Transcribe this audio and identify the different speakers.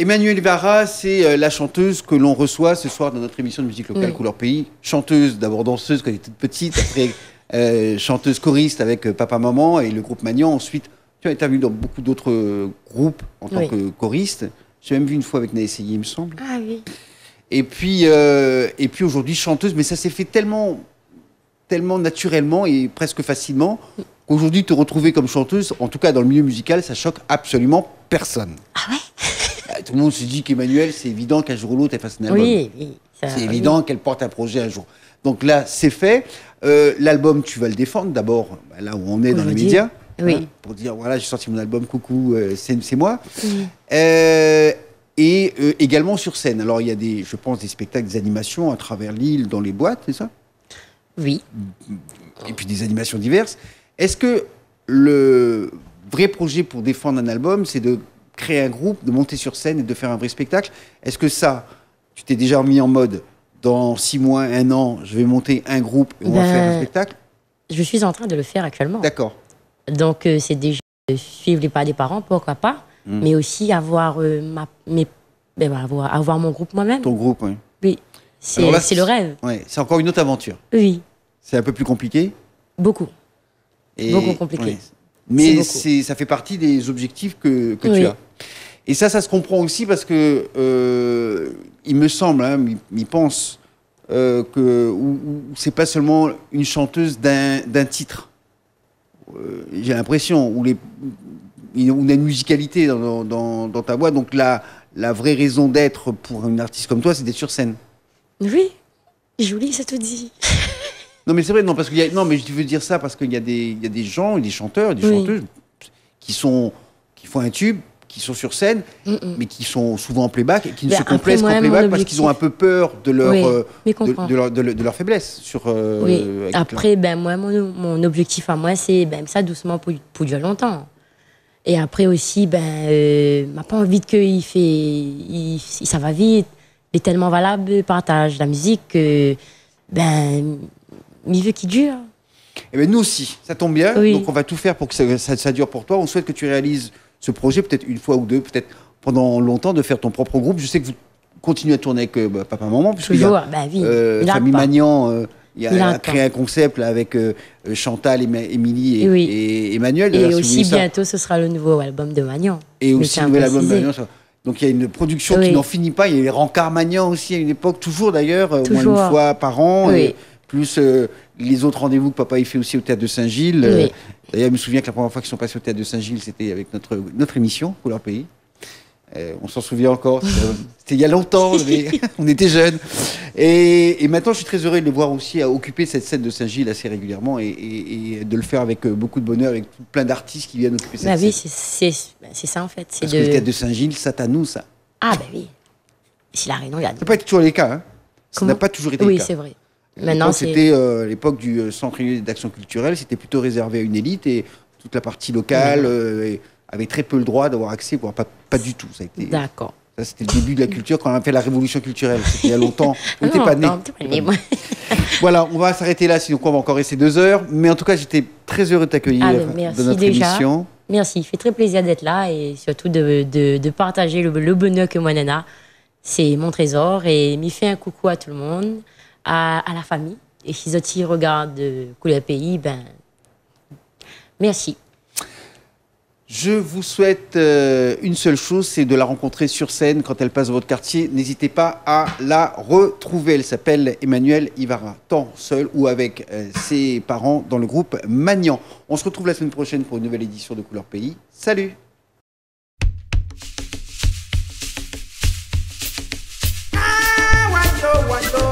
Speaker 1: Emmanuelle Vara, c'est euh, la chanteuse que l'on reçoit ce soir dans notre émission de musique locale Couleur Pays. Chanteuse, d'abord danseuse quand elle était petite, après euh, chanteuse choriste avec euh, Papa Maman et le groupe Magnan. Ensuite, tu as intervenu dans beaucoup d'autres groupes en tant que choriste. J'ai même vu une fois avec Naïsé, il me semble. Ah oui. Et puis, puis aujourd'hui chanteuse, mais ça s'est fait tellement, tellement naturellement et presque facilement. qu'aujourd'hui, te retrouver comme chanteuse, en tout cas dans le milieu musical, ça choque absolument personne tout le monde se dit qu'Emmanuel, c'est évident qu'un jour ou l'autre, elle fasse un album. Oui,
Speaker 2: c'est évident
Speaker 1: qu'elle porte un projet un jour. Donc là, c'est fait. Euh, l'album, tu vas le défendre d'abord, bah, là où on est dans les médias. Hein, pour dire, voilà, j'ai sorti mon album, coucou, euh, scène, c'est moi. Euh, et également sur scène. Alors, il y a, des, je pense, des spectacles, des animations à travers l'île, dans les boîtes, c'est ça Oui. Et puis des animations diverses. Est-ce que le vrai projet pour défendre un album, c'est de créer un groupe, de monter sur scène et de faire un vrai spectacle. Est-ce que ça, tu t'es déjà mis en mode dans six mois, un an, je vais monter un groupe et on va faire un ben, spectacle
Speaker 2: Je suis en train de le faire actuellement. D'accord. Donc, euh, c'est déjà suivre les pas des parents, pourquoi pas, hmm. mais aussi avoir, euh, ma, mes, ben, avoir, avoir mon groupe moi-même. Ton groupe, oui. Oui,
Speaker 1: c'est le rêve. c'est encore une autre aventure. Oui. C'est un peu plus compliqué Beaucoup. Et... Beaucoup compliqué mais ça fait partie des objectifs que, tu as. Et ça, ça se comprend aussi parce que euh, il me semble, il hein, pense euh, que c'est pas seulement une chanteuse d'un titre. Euh, j'ai l'impression où les on a une musicalité dans, ta voix, donc la la vraie raison d'être pour une artiste comme toi, c'est d'être sur scène.
Speaker 2: Oui, joli, ça te dit.
Speaker 1: Non, mais c'est vrai, non, parce Non, mais je veux dire ça parce qu'il y, a des... y a des gens, des chanteurs, des chanteuses qui sont qui font un tube, qui sont sur scène, mm, mm. mais qui sont souvent en playback et qui ne ben, se complaisent qu'en playback parce qu'ils ont un peu peur euh, de leur, de, leur, de, leur, faiblesse. Sur, euh, Après,
Speaker 2: ben, moi, mon, mon objectif à moi, c'est ben, ça doucement pour, pour durer longtemps. Et après aussi, ben, euh, m'a pas envie qu'il fait, il, ça va vite. Il est tellement valable, partage la musique que ben
Speaker 1: mais il veut qu'il dure. Eh bien, nous aussi, ça tombe bien. Donc, on va tout faire pour que ça, dure pour toi. On souhaite que tu réalises ce projet, peut-être une fois ou deux, peut-être pendant longtemps, de faire ton propre groupe. Je sais que vous continuez à tourner avec euh, bah, papa-maman. Toujours, bah oui. Euh, famille Magnan. il a, créé euh, un concept là, avec euh, Chantal, Émilie et, et, Emmanuel. Et aussi bientôt,
Speaker 2: ce sera le nouveau album de Magnan. Et aussi le nouvel album de Magnan.
Speaker 1: Donc il y a une production qui n'en finit pas. Il y a les rencarts Magnan aussi à une époque, toujours d'ailleurs, au moins une fois par an. Oui. Et plus euh, les autres rendez-vous que papa il fait aussi au théâtre de Saint-Gilles. Euh, d'ailleurs, je me souviens que la première fois qu'ils sont passés au théâtre de Saint-Gilles, c'était avec notre, notre émission, Couleur Pays. Euh, on s'en souvient encore. C'était il y a longtemps, on était jeunes. Et, maintenant, je suis très heureux de les voir aussi à occuper cette scène de Saint-Gilles assez régulièrement et, de le faire avec beaucoup de bonheur, avec plein d'artistes qui viennent occuper cette bah
Speaker 2: Oui, bah, c'est ça en fait. Parce le théâtre de
Speaker 1: Saint-Gilles, ça t'a nous, ça. Ah, bah oui. Si la Réunion, il y a. Ça n'a toujours les cas, hein. Ça n'a pas toujours été le cas. Oui, c'est vrai. Maintenant, c'était euh, l'époque du euh, Centre d'action culturelle, c'était plutôt réservé à une élite et toute la partie locale mm. euh, avait très peu le droit d'avoir accès, voire pas, du tout. Ça a été. D'accord. Ça, c'était le début de la culture quand on a fait la révolution culturelle. C'était il y a longtemps. On n'était pas nés. voilà, on va s'arrêter là, sinon on va encore rester deux heures. Mais en tout cas, j'étais très heureux de t'accueillir ah, dans notre déjà.
Speaker 2: Merci, il fait très plaisir d'être là et surtout de, partager le, le, bonheur que moi, Nana. C'est mon trésor et m'y fait un coucou à tout le monde à, la famille. Et si Zotti regarde euh, Couleur Pays, ben, merci.
Speaker 1: Je vous souhaite euh, une seule chose, c'est de la rencontrer sur scène quand elle passe dans votre quartier. N'hésitez pas à la retrouver. Elle s'appelle Emmanuel Ivara, tant seul ou avec euh, ses parents dans le groupe Magnan. On se retrouve la semaine prochaine pour une nouvelle édition de Couleur Pays. Salut ah,